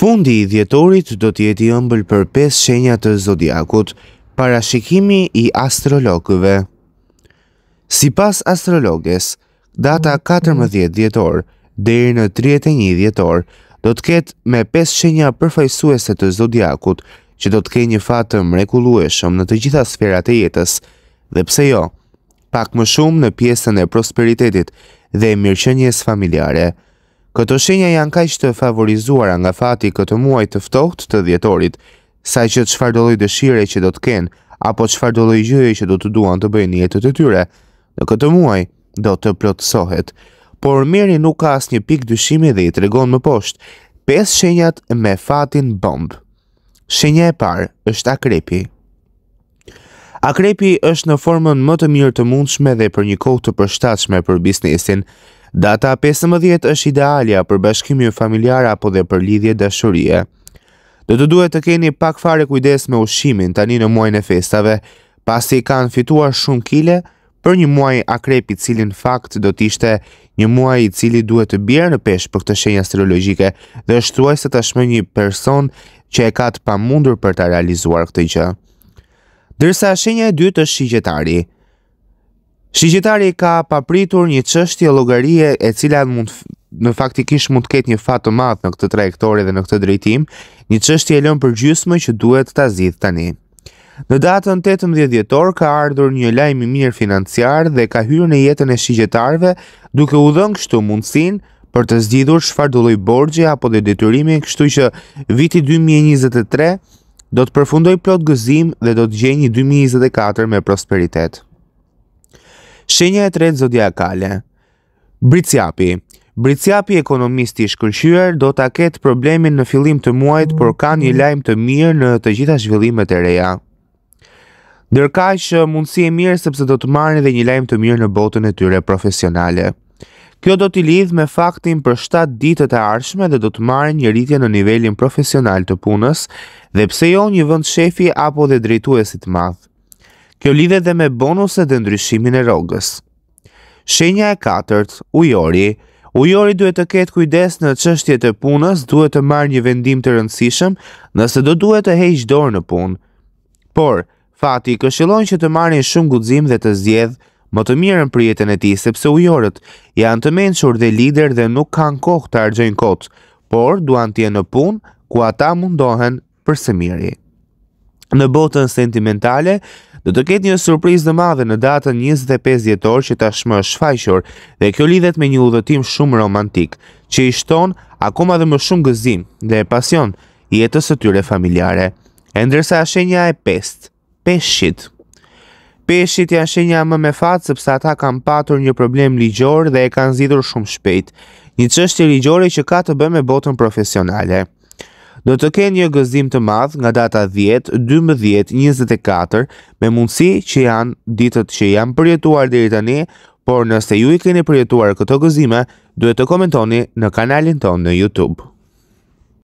Fundi i dhjetorit do tjeti ëmbël për 5 shenjat të zodiakut, parashikimi i astrologëve. Si pas astrologes, data 14 dhjetor deri në 31 dhjetor do të ketë me 5 shenja përfajsuese të zodiakut që do të ke një fatë mrekulueshëm në të gjitha sferat e jetës, dhe pse jo, pak më shumë në pjesën e prosperitetit dhe e familjare. familjare. Këto shenja janë kaq të favorizuara nga fati këtë muaj të ftohtë të dhjetorit, sa që çfarë do lloj dëshire që do të kenë apo çfarë do lloj gjëje që do të duan të bëjnë jetën e tyre, në këtë muaj do të plotësohet. Por Meri nuk ka asnjë pikë dyshimi dhe i tregon më poshtë pesë shenjat me fatin bomb. Shenja e parë është akrepi. Akrepi është në formën më të mirë të mundshme dhe për një kohë të përshtatshme për biznesin. Data 15 është idealja për bashkimi e familjara apo dhe për lidhje dashurie. Dhe të duhet të keni pak fare kujdes me ushimin tani në muajnë e festave, pasi kanë fituar shumë kile për një muaj akrepi cilin fakt do tishte një muaj i cili duhet të bjerë në pesh për këtë shenja astrologike dhe është tuaj se të një person që e ka të pamundur për të realizuar këtë gjë. Dërsa shenja e dytë është shigjetari, Shigjetari ka papritur një qështje logarie e cila mund në faktikisht mund të ketë një fat të madh në këtë trajektore dhe në këtë drejtim, një çështje e lën përgjysmë që duhet ta zgjidh tani. Në datën 18 dhjetor ka ardhur një lajm i mirë financiar dhe ka hyrë në jetën e shigjetarëve, duke u dhënë kështu mundësinë për të zgjidhur çfarë do lloj borxhi apo dhe detyrimi, kështu që viti 2023 do të përfundojë plot gëzim dhe do të gjejë një 2024 me prosperitet. Shenja e tretë zodiakale. Bricjapi Bricjapi ekonomisti i shkëlqyer do ta ketë problemin në fillim të muajit, por ka një lajm të mirë në të gjitha zhvillimet e reja. Ndërkaq mundësi e mirë sepse do të marrin edhe një lajm të mirë në botën e tyre profesionale. Kjo do t'i lidh me faktin për 7 ditët e ardhshme dhe do të marrin një rritje në nivelin profesional të punës, dhe pse jo një vend shefi apo dhe drejtuesi të madh. Kjo lidhe dhe me bonuset dhe ndryshimin e rogës. Shenja e katërt, ujori. Ujori duhet të ketë kujdes në qështjet e punës, duhet të marrë një vendim të rëndësishëm, nëse do duhet të hejqë dorë në punë. Por, fati, këshilojnë që të marrë një shumë gudzim dhe të zjedhë, më të mirën për jetën e ti, sepse ujorët janë të menqur dhe lider dhe nuk kanë kohë të argjën kotë, por duan tje në punë ku ata mundohen për se miri. Në botën sentimentale, do të ketë një surprizë të madhe në datën 25 dhjetor që tashmë është faqur dhe kjo lidhet me një udhëtim shumë romantik që i shton akoma dhe më shumë gëzim dhe pasion jetës së tyre familjare. E ndërsa shenja e pest, peshit. Peshit janë shenja më me fatë sepse ata kanë patur një problem ligjor dhe e kanë zidur shumë shpejt, një qështje ligjore që ka të bë me botën profesionale do të kenë një gëzim të madh nga data 10, 12, 24 me mundësi që janë ditët që janë përjetuar deri tani, por nëse ju i keni përjetuar këto gëzime, duhet të komentoni në kanalin tonë në YouTube.